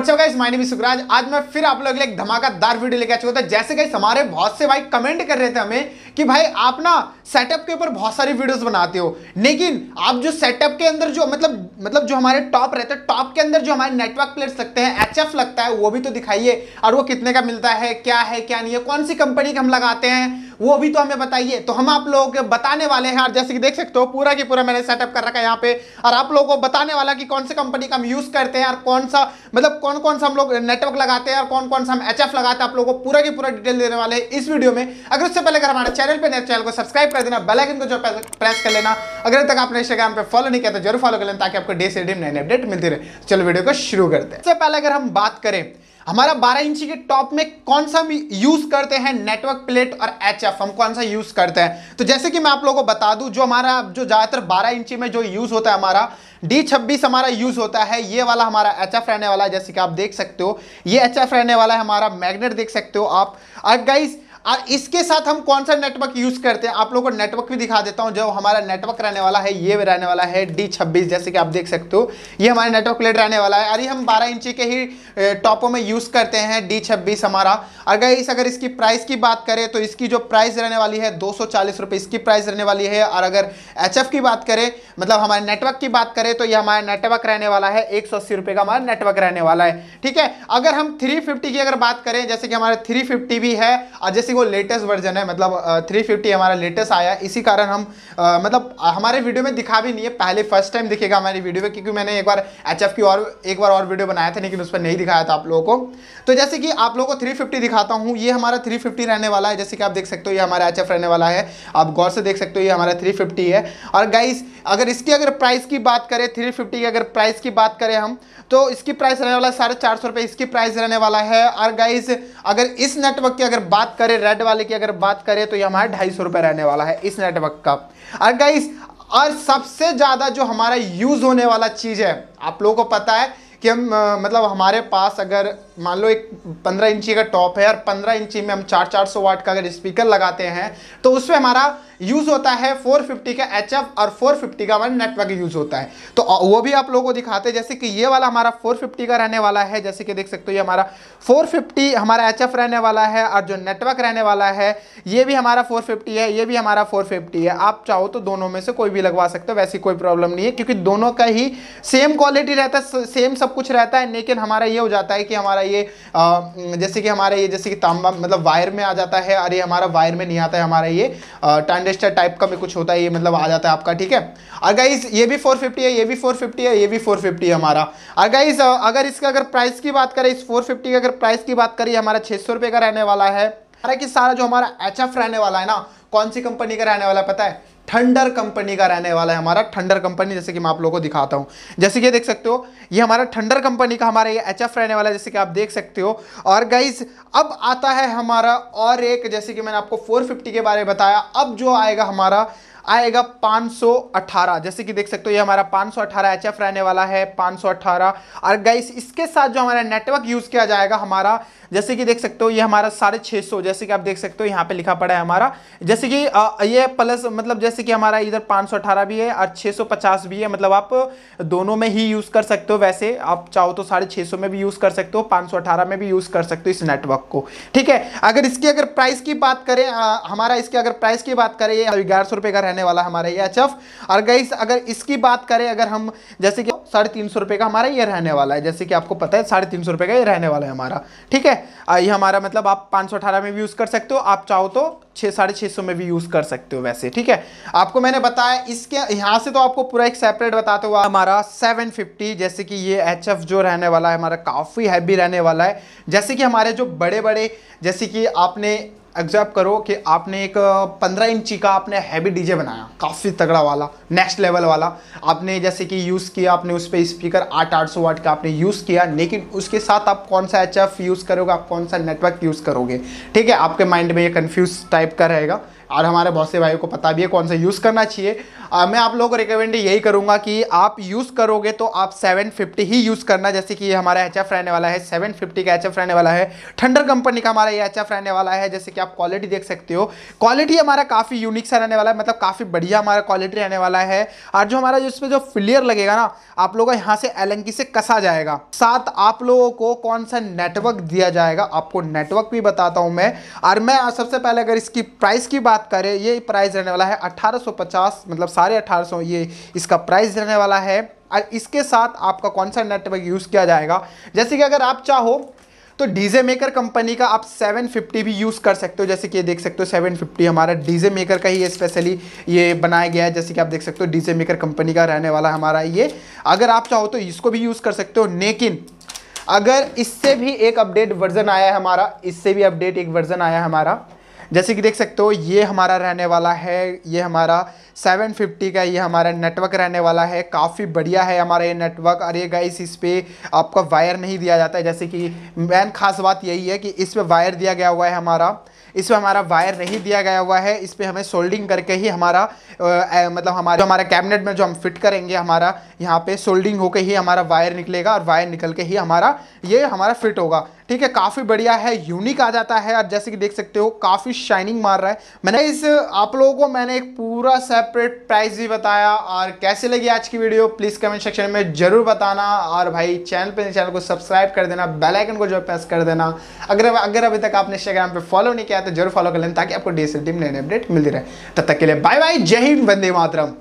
WhatsApp guys my name Sukhraj आज मैं फिर आप लोग एक धमाकेदार वीडियो लेके आ चुका था तो जैसे गाइस हमारे बहुत से भाई कमेंट कर रहे थे हमें कि भाई आप ना सेटअप के ऊपर बहुत सारी वीडियोस बनाते हो लेकिन आप जो सेटअप के अंदर जो मतलब मतलब जो हमारे टॉप रहते हैं टॉप के अंदर जो हमारे नेटवर्क प्लेट्स लगते हैं एच लगता है वो भी तो दिखाइए और वो कितने का मिलता है क्या है क्या नहीं है कौन सी कंपनी का हम लगाते हैं वो भी तो हमें बताइए तो हम आप लोगों के बताने वाले हैं और जैसे कि देख सकते हो पूरा की पूरा मैंने सेटअप कर रखा है यहाँ पे और आप लोगों को बताने वाला कि कौन सी कंपनी का हम यूज करते हैं और कौन सा मतलब कौन कौन सा हम लोग नेटवर्क लगाते हैं और कौन कौन सा हम एच लगाते हैं आप लोगों को पूरा की पूरा डिटेल देने वाले हैं इस वीडियो में अगर उससे पहले अगर हमारे चैनल पर चैनल को सब्सक्राइब कर देना बेलाइकन को जो प्रेस कर लेना अगर तक आपने इंस्टाग्राम पर फॉलो नहीं किया तो जरूर फॉलो कर लेना ताकि आपको डे से डे नई अपडेट मिलती रहे तो चलो वीडियो को शुरू करते हैं सबसे पहले अगर हम बात करें हमारा 12 इंची के टॉप में कौन सा यूज करते हैं नेटवर्क प्लेट और एच एफ हम कौन सा यूज करते हैं तो जैसे कि मैं आप लोगों को बता दूं जो हमारा जो ज्यादातर 12 इंची में जो यूज होता है हमारा डी छब्बीस हमारा यूज होता है ये वाला हमारा एच एफ रहने वाला है जैसे कि आप देख सकते हो ये एच एफ रहने वाला है हमारा मैग्नेट देख सकते हो आप गाइज़ और इसके साथ हम कौन सा नेटवर्क यूज करते हैं आप लोगों को नेटवर्क भी दिखा देता हूं जो हमारा नेटवर्क रहने वाला है ये रहने वाला है डी छब्बीस जैसे कि आप देख सकते हो ये हमारा नेटवर्क प्लेट रहने वाला है अरे हम बारह इंची के ही टॉपों में यूज करते हैं डी छब्बीस हमारा अगर इस अगर इसकी प्राइस की बात करें तो इसकी जो प्राइस रहने वाली है दो रुपए इसकी प्राइस रहने वाली है और अगर एच की बात करें मतलब हमारे नेटवर्क की बात करें तो ये हमारा नेटवर्क रहने वाला है एक रुपए का हमारा नेटवर्क रहने वाला है ठीक है अगर हम थ्री की अगर बात करें जैसे कि हमारा थ्री भी है और जैसे इसी को लेटेस्ट वर्जन है मतलब थ्री फिफ्टी हमारा लेटेस्ट आया इसी कारण हम आ, मतलब हमारे वीडियो में दिखा भी नहीं है पहले फर्स्ट टाइम दिखेगा हमारी वीडियो में क्योंकि मैंने एक बार एच की और एक बार और वीडियो बनाया था लेकिन उस पर नहीं दिखाया था आप लोगों को तो जैसे कि आप लोगों को थ्री दिखाता हूँ ये हमारा थ्री रहने वाला है जैसे कि आप देख सकते हो ये हमारा एच रहने वाला है आप गौर से देख सकते हो ये हमारा थ्री है और गाइस अगर इसकी अगर प्राइस की बात करें थ्री फिफ्टी की अगर प्राइस की बात करें हम तो इसकी प्राइस रहने वाला है साढ़े चार सौ रुपये इसकी प्राइस रहने वाला है और गाइज अगर इस नेटवर्क की अगर बात करें रेड वाले की अगर बात करें तो ये हमारा ढाई सौ रुपए रहने वाला है इस नेटवर्क का और गाइस और सबसे ज़्यादा जो हमारा यूज़ होने वाला चीज़ है आप लोगों को पता है कि हम मतलब हमारे पास अगर मान लो एक पंद्रह इंची का टॉप है और पंद्रह इंची में हम चार चार सौ वाट का अगर स्पीकर लगाते हैं तो उसमें हमारा यूज होता है 450 का एच और 450 का हमारा नेटवर्क यूज होता है तो वो भी आप लोगों को दिखाते हैं जैसे कि ये वाला हमारा 450 का रहने वाला है जैसे कि देख सकते हो ये हमारा 450 हमारा एच रहने वाला है और जो नेटवर्क रहने वाला है ये भी हमारा 450 है ये भी हमारा 450 है आप चाहो तो दोनों में से कोई भी लगवा सकते हो वैसी कोई प्रॉब्लम नहीं है क्योंकि दोनों का ही सेम क्वालिटी रहता है सेम सब कुछ रहता है लेकिन हमारा ये हो जाता है कि हमारा ये जैसे कि हमारा ये जैसे कि तांबा मतलब वायर में आ जाता है और ये हमारा वायर में नहीं आता है हमारा ये टांडे हार्वेस्टर टाइप का भी कुछ होता है ये मतलब आ जाता है आपका ठीक है और गाइज ये भी 450 है ये भी 450 है ये भी 450 है हमारा और गाइज अगर इसका अगर प्राइस की बात करें इस 450 की अगर प्राइस की बात करिए हमारा छः सौ का रहने वाला है सारा कि सारा जो हमारा एच रहने वाला है ना कौन सी कंपनी का रहने वाला है पता है थंडर कंपनी का रहने वाला है हमारा थंडर कंपनी जैसे कि मैं आप लोगों को दिखाता हूं जैसे कि ये देख सकते हो ये हमारा थंडर कंपनी का हमारा ये एच रहने वाला है जैसे कि आप देख सकते हो और गाइज अब आता है हमारा और एक जैसे कि मैंने आपको 450 के बारे में बताया अब जो आएगा हमारा आएगा 518 जैसे कि देख सकते हो ये हमारा 518 एफ रहने वाला है 518 और गाइस इसके साथ जो हमारा नेटवर्क यूज किया जाएगा हमारा जैसे कि देख सकते हो ये हमारा साढ़े छः सौ जैसे कि आप देख सकते हो यहाँ पे लिखा पड़ा है हमारा जैसे कि ये प्लस मतलब जैसे कि हमारा इधर 518 भी है और 650 भी है मतलब आप दोनों में ही यूज़ कर सकते हो वैसे आप चाहो तो साढ़े छः सौ में भी यूज़ कर सकते हो 518 में भी यूज़ कर सकते हो इस नेटवर्क को ठीक है अगर इसकी अगर प्राइस की बात करें हमारा इसकी अगर प्राइस की बात करें ये ग्यारह सौ रुपये का रहने आने वाला है हमारा ये एच e और गाइस अगर इसकी बात करें अगर हम जैसे कि साढ़े तीन सौ रुपये का हमारा ये रहने वाला है जैसे कि आपको पता है साढ़े तीन सौ रुपये का ये रहने वाला है हमारा ठीक है ये हमारा मतलब आप पाँच सौ अठारह में भी यूज़ कर सकते हो आप चाहो तो छः साढ़े छः सौ में भी यूज़ कर सकते हो वैसे ठीक है आपको मैंने बताया इसके यहाँ से तो आपको पूरा एक सेपरेट बताते हुआ हमारा 750 जैसे कि ये एच e जो रहने वाला है हमारा काफ़ी हैवी रहने वाला है जैसे कि हमारे जो बड़े बड़े जैसे कि आपने एग्जैप करो कि आपने एक पंद्रह इंची का आपने हैवी डीजे बनाया काफ़ी तगड़ा वाला नेक्स्ट लेवल वाला आपने जैसे कि यूज़ किया आपने उस पर स्पीकर आठ आठ सौ वाट का आपने यूज़ किया लेकिन उसके साथ आप कौन सा एच यूज़ करोगे आप कौन सा नेटवर्क यूज़ करोगे ठीक है आपके माइंड में ये कन्फ्यूज़ टाइप का रहेगा और हमारे बहुत से भाइयों को पता भी है कौन सा यूज़ करना चाहिए आ, मैं आप लोगों को रिकमेंड यही करूँगा कि आप यूज़ करोगे तो आप 750 ही यूज़ करना जैसे कि हमारा एच एफ रहने वाला है 750 का एच एफ रहने वाला है ठंडर कंपनी का हमारा ये एच एफ रहने वाला है जैसे कि आप क्वालिटी देख सकते हो क्वालिटी हमारा काफ़ी यूनिक सा रहने वाला है मतलब काफ़ी बढ़िया हमारा क्वालिटी रहने वाला है और जो हमारा इसमें जो फिलियर लगेगा ना आप लोगों का यहाँ से एलंकी से कसा जाएगा साथ आप लोगों को कौन सा नेटवर्क दिया जाएगा आपको नेटवर्क भी बताता हूँ मैं और मैं सबसे पहले अगर इसकी प्राइस की बात बात करें ये प्राइस रहने वाला है 1850 मतलब सारे 1800 ये इसका प्राइस रहने वाला है और इसके साथ आपका कौन सा नेटवर्क यूज़ किया जाएगा जैसे कि अगर आप चाहो तो डीजे मेकर कंपनी का आप 750 भी यूज़ कर सकते हो जैसे कि ये देख सकते हो 750 हमारा डीजे मेकर का ही स्पेशली ये बनाया गया है जैसे कि आप देख सकते हो डीजे मेकर कंपनी का रहने वाला हमारा ये अगर आप चाहो तो इसको भी यूज़ कर सकते हो लेकिन अगर इससे भी एक अपडेट वर्जन आया है हमारा इससे भी अपडेट एक वर्जन आया है हमारा जैसे कि देख सकते हो ये हमारा रहने वाला है ये हमारा 750 का ये हमारा नेटवर्क रहने वाला है काफ़ी बढ़िया है हमारा ये नेटवर्क अरे गाइस इस पर आपका वायर नहीं दिया जाता है जैसे कि मैन खास बात यही है कि इस पर वायर दिया गया हुआ है हमारा इस पर हमारा वायर नहीं दिया गया हुआ है इस पर हमें सोल्डिंग करके ही हमारा आ, मतलब हमारे हमारे कैबिनेट में जो हम फिट करेंगे हमारा यहाँ पे सोल्डिंग होकर ही हमारा वायर निकलेगा और वायर निकल के ही हमारा ये हमारा फिट होगा ठीक है काफ़ी बढ़िया है यूनिक आ जाता है और जैसे कि देख सकते हो काफ़ी शाइनिंग मार रहा है मैंने इस आप लोगों को मैंने एक पूरा सेपरेट प्राइस भी बताया और कैसे लगी आज की वीडियो प्लीज़ कमेंट सेक्शन में ज़रूर बताना और भाई चैनल पर चैनल को सब्सक्राइब कर देना बेलाइकन को जो प्रेस कर देना अगर अगर अभी तक आपने इंस्टाग्राम पर फॉलो नहीं किया तो जरूर फॉलो कर लेना ताकि आपको डी टीम नई अपडेट मिलती रहे तब तक के लिए बाय बाय जय हिंद वंदे मातरम